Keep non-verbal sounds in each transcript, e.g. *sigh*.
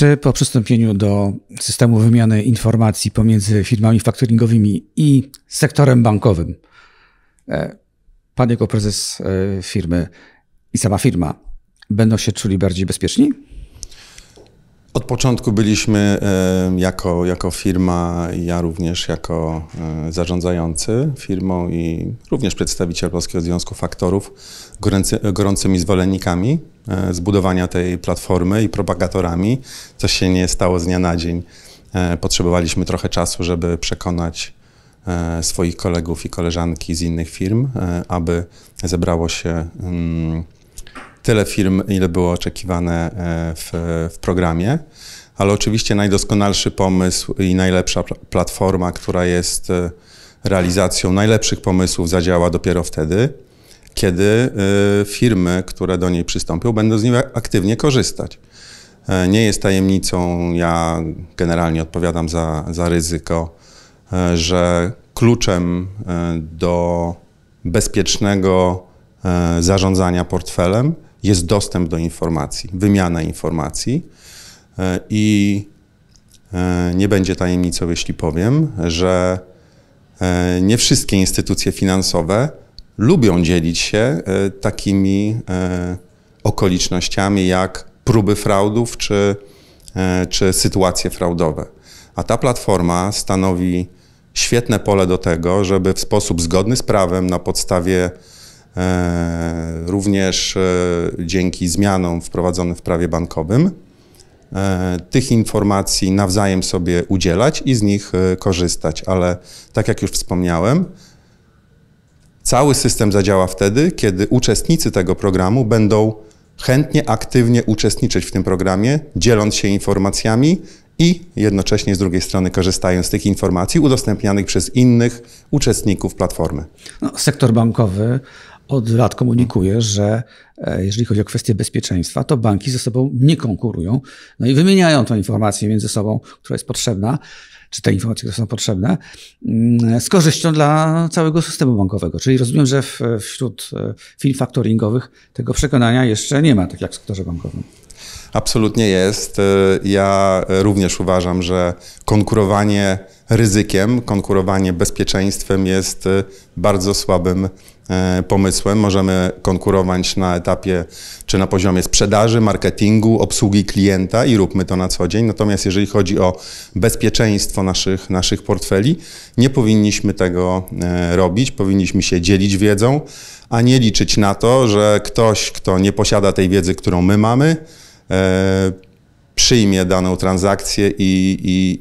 Czy po przystąpieniu do systemu wymiany informacji pomiędzy firmami faktoringowymi i sektorem bankowym, e, pan jako prezes e, firmy i sama firma będą się czuli bardziej bezpieczni? Od początku byliśmy e, jako, jako firma, ja również jako zarządzający firmą i również przedstawiciel Polskiego Związku Faktorów gorący, gorącymi zwolennikami E, zbudowania tej platformy i propagatorami, co się nie stało z dnia na dzień. E, potrzebowaliśmy trochę czasu, żeby przekonać e, swoich kolegów i koleżanki z innych firm, aby zebrało się mm, tyle firm, ile było oczekiwane w, w programie. Ale oczywiście najdoskonalszy pomysł i najlepsza platforma, która jest realizacją najlepszych pomysłów, zadziała dopiero wtedy, kiedy y, firmy, które do niej przystąpią, będą z niej aktywnie korzystać. E, nie jest tajemnicą, ja generalnie odpowiadam za, za ryzyko, e, że kluczem e, do bezpiecznego zarządzania portfelem jest dostęp do informacji, wymiana informacji i nie będzie tajemnicą, jeśli powiem, że nie wszystkie instytucje finansowe lubią dzielić się e, takimi e, okolicznościami jak próby fraudów czy, e, czy sytuacje fraudowe. A ta platforma stanowi świetne pole do tego, żeby w sposób zgodny z prawem, na podstawie również dzięki zmianom wprowadzonym w prawie bankowym, tych informacji nawzajem sobie udzielać i z nich korzystać. Ale tak jak już wspomniałem, Cały system zadziała wtedy, kiedy uczestnicy tego programu będą chętnie, aktywnie uczestniczyć w tym programie, dzieląc się informacjami i jednocześnie z drugiej strony korzystając z tych informacji udostępnianych przez innych uczestników platformy. No, sektor bankowy od lat komunikuje, że e, jeżeli chodzi o kwestie bezpieczeństwa, to banki ze sobą nie konkurują, no i wymieniają tą informację między sobą, która jest potrzebna, czy te informacje, które są potrzebne, mm, z korzyścią dla całego systemu bankowego. Czyli rozumiem, że wśród e, firm factoringowych tego przekonania jeszcze nie ma, tak jak w sektorze bankowym. Absolutnie jest. E, ja również uważam, że konkurowanie ryzykiem, konkurowanie bezpieczeństwem jest bardzo słabym E, pomysłem. Możemy konkurować na etapie czy na poziomie sprzedaży, marketingu, obsługi klienta i róbmy to na co dzień. Natomiast jeżeli chodzi o bezpieczeństwo naszych, naszych portfeli, nie powinniśmy tego e, robić. Powinniśmy się dzielić wiedzą, a nie liczyć na to, że ktoś, kto nie posiada tej wiedzy, którą my mamy, e, przyjmie daną transakcję i, i,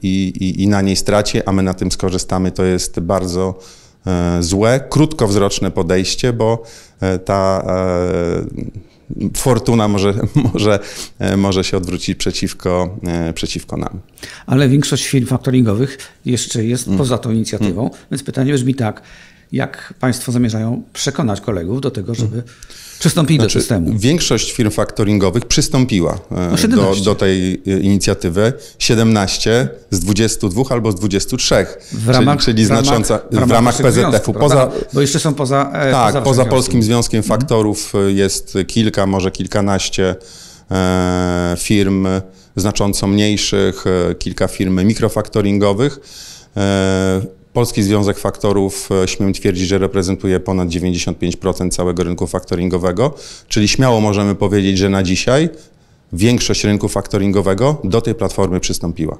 i, i na niej stracie, a my na tym skorzystamy. To jest bardzo E, złe, krótkowzroczne podejście, bo e, ta e, fortuna może, *laughs* może, może się odwrócić przeciwko, przeciwko nam. Ale większość firm faktoringowych jeszcze jest mm. poza tą inicjatywą, mm. więc pytanie brzmi tak, jak Państwo zamierzają przekonać kolegów do tego, żeby przystąpili znaczy, do systemu? Większość firm faktoringowych przystąpiła e, no do, do, tej e, inicjatywy. 17 z 22 albo z 23, w ramach, czyli, czyli w ramach, znacząca w ramach, w ramach PZF-u. Poza, bo jeszcze są poza e, Tak, poza, poza Polskim Związkiem mhm. Faktorów mhm. jest kilka, może kilkanaście e, firm znacząco mniejszych, kilka firm mikrofaktoringowych. E, Polski Związek Faktorów, e, śmiem twierdzić, że reprezentuje ponad 95% całego rynku faktoringowego, czyli śmiało możemy powiedzieć, że na dzisiaj większość rynku faktoringowego do tej platformy przystąpiła.